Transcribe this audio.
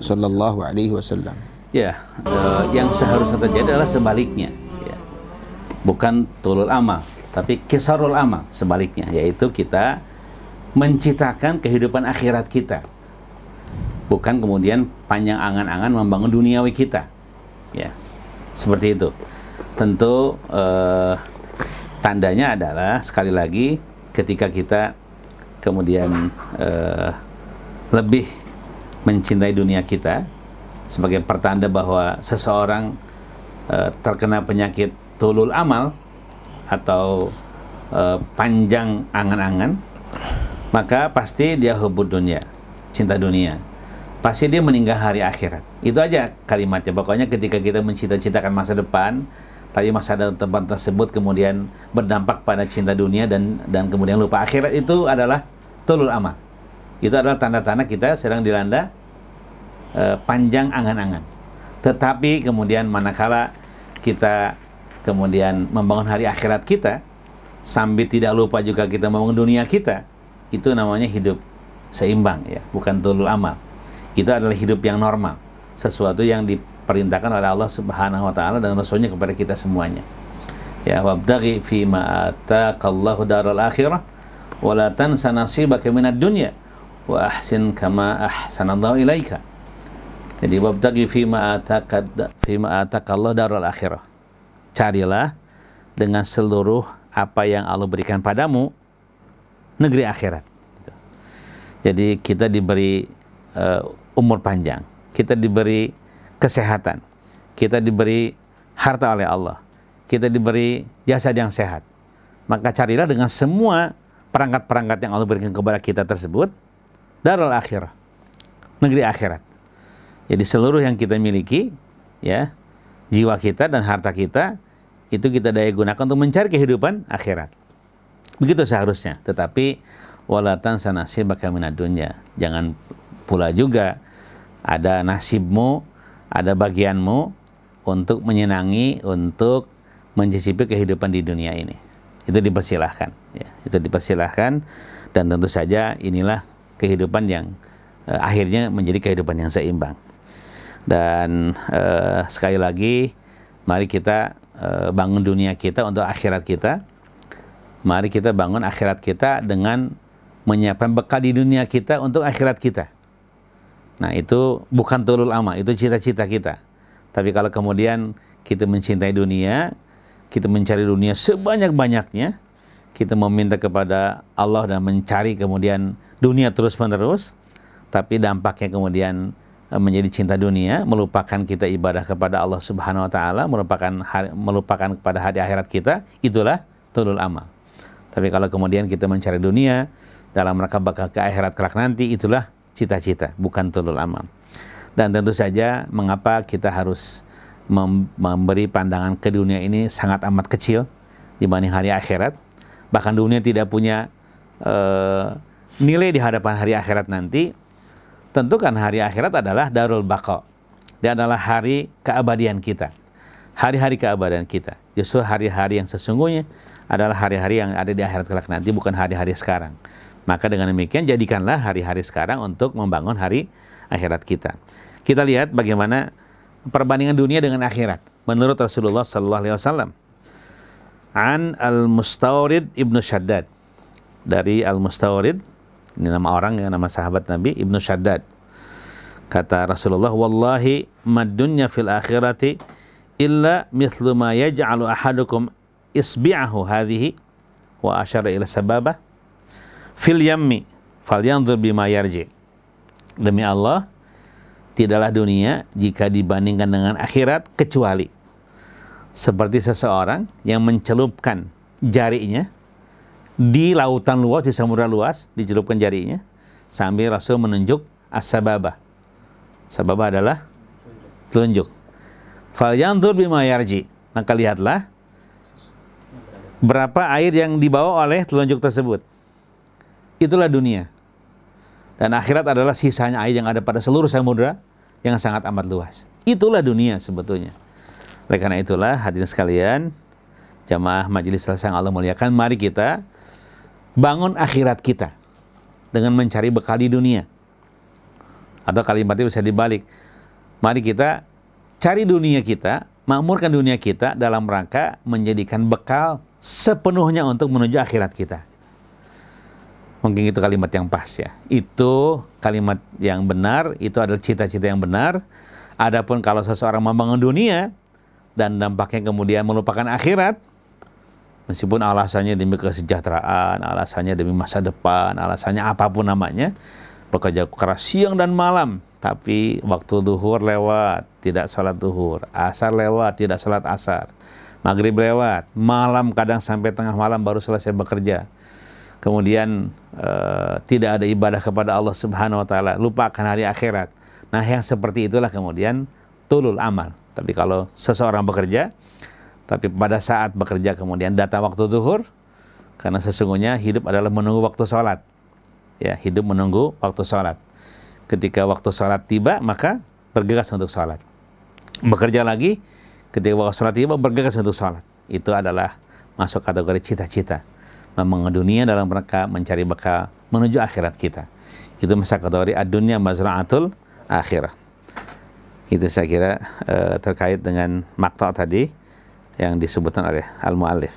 Shallallahu Alaihi Wasallam. Ya, uh, yang seharusnya terjadi adalah sebaliknya, ya. bukan tulul amal, tapi kisarul amal sebaliknya, yaitu kita menciptakan kehidupan akhirat kita, bukan kemudian panjang angan-angan membangun duniawi kita, ya seperti itu. Tentu uh, tandanya adalah sekali lagi ketika kita kemudian uh, lebih mencintai dunia kita sebagai pertanda bahwa seseorang e, terkena penyakit tulul amal atau e, panjang angan-angan, maka pasti dia hubut dunia, cinta dunia. Pasti dia meninggal hari akhirat. Itu aja kalimatnya. Pokoknya ketika kita mencita-citakan masa depan, tadi masa dan tempat tersebut kemudian berdampak pada cinta dunia dan dan kemudian lupa akhirat itu adalah tulul amal itu adalah tanda-tanda kita sedang dilanda eh, panjang angan-angan. Tetapi kemudian manakala kita kemudian membangun hari akhirat kita, sambil tidak lupa juga kita membangun dunia kita, itu namanya hidup seimbang ya, bukan tulul amal. Itu adalah hidup yang normal, sesuatu yang diperintahkan oleh Allah Subhanahu wa taala dan rasulnya kepada kita semuanya. Ya wabtaghi fi ma ataqallahu daral akhirah wa la tansa nasibaka dunya wa ahsin kama Allah ilaika. Jadi wabtagi fima ataka fima ataka Allah darul akhirah. Carilah dengan seluruh apa yang Allah berikan padamu negeri akhirat. Jadi kita diberi uh, umur panjang, kita diberi kesehatan, kita diberi harta oleh Allah, kita diberi jasa yang sehat. Maka carilah dengan semua perangkat-perangkat yang Allah berikan kepada kita tersebut darul akhirah negeri akhirat jadi seluruh yang kita miliki ya jiwa kita dan harta kita itu kita daya gunakan untuk mencari kehidupan akhirat begitu seharusnya tetapi walatan sanasi bakamina dunia. jangan pula juga ada nasibmu ada bagianmu untuk menyenangi untuk mencicipi kehidupan di dunia ini itu dipersilahkan ya itu dipersilahkan dan tentu saja inilah kehidupan yang uh, akhirnya menjadi kehidupan yang seimbang. Dan uh, sekali lagi, mari kita uh, bangun dunia kita untuk akhirat kita. Mari kita bangun akhirat kita dengan menyiapkan bekal di dunia kita untuk akhirat kita. Nah itu bukan tulul ama, itu cita-cita kita. Tapi kalau kemudian kita mencintai dunia, kita mencari dunia sebanyak-banyaknya, kita meminta kepada Allah dan mencari kemudian dunia terus-menerus, tapi dampaknya kemudian eh, menjadi cinta dunia, melupakan kita ibadah kepada Allah Subhanahu wa taala, melupakan melupakan kepada hari akhirat kita, itulah tulul amal. Tapi kalau kemudian kita mencari dunia dalam rangka bakal ke akhirat kelak nanti, itulah cita-cita, bukan tulul amal. Dan tentu saja mengapa kita harus memberi pandangan ke dunia ini sangat amat kecil dibanding hari akhirat. Bahkan dunia tidak punya uh, nilai di hadapan hari akhirat nanti tentukan hari akhirat adalah darul baqa. Dia adalah hari keabadian kita. Hari-hari keabadian kita. Justru hari-hari yang sesungguhnya adalah hari-hari yang ada di akhirat kelak nanti bukan hari-hari sekarang. Maka dengan demikian jadikanlah hari-hari sekarang untuk membangun hari akhirat kita. Kita lihat bagaimana perbandingan dunia dengan akhirat menurut Rasulullah sallallahu alaihi wasallam. An Al-Mustawrid Ibnu Shaddad dari Al-Mustawrid ini nama orang ya, nama sahabat Nabi Ibnu Shaddad. Kata Rasulullah, "Wallahi madunya fil akhirati illa mithlu ma yaj'alu ahadukum isbi'ahu hadhihi wa asyara ila sababah fil yammi falyanzur bima yarji." Demi Allah, tidaklah dunia jika dibandingkan dengan akhirat kecuali seperti seseorang yang mencelupkan jarinya di lautan luas, di samudra luas, dicelupkan jarinya, sambil Rasul menunjuk as-sababah. adalah telunjuk. faljantur bimayarji bima yarji. Maka lihatlah berapa air yang dibawa oleh telunjuk tersebut. Itulah dunia. Dan akhirat adalah sisanya air yang ada pada seluruh samudra yang sangat amat luas. Itulah dunia sebetulnya. Oleh karena itulah hadirin sekalian, jamaah majelis selesai Allah muliakan, mari kita bangun akhirat kita dengan mencari bekal di dunia. Atau kalimatnya bisa dibalik. Mari kita cari dunia kita, makmurkan dunia kita dalam rangka menjadikan bekal sepenuhnya untuk menuju akhirat kita. Mungkin itu kalimat yang pas ya. Itu kalimat yang benar, itu adalah cita-cita yang benar. Adapun kalau seseorang membangun dunia dan dampaknya kemudian melupakan akhirat, meskipun alasannya demi kesejahteraan, alasannya demi masa depan, alasannya apapun namanya, bekerja keras siang dan malam, tapi waktu duhur lewat, tidak sholat duhur, asar lewat, tidak sholat asar, maghrib lewat, malam kadang sampai tengah malam baru selesai bekerja. Kemudian e, tidak ada ibadah kepada Allah Subhanahu wa taala, lupakan hari akhirat. Nah, yang seperti itulah kemudian tulul amal. Tapi kalau seseorang bekerja tapi pada saat bekerja kemudian datang waktu zuhur, karena sesungguhnya hidup adalah menunggu waktu sholat. Ya, hidup menunggu waktu sholat. Ketika waktu sholat tiba, maka bergegas untuk sholat. Bekerja lagi, ketika waktu sholat tiba, bergegas untuk sholat. Itu adalah masuk kategori cita-cita. Membangun dunia dalam mereka mencari bekal menuju akhirat kita. Itu masuk kategori adunya mazra'atul akhirah. Itu saya kira uh, terkait dengan makta tadi yang disebutkan oleh al-muallif.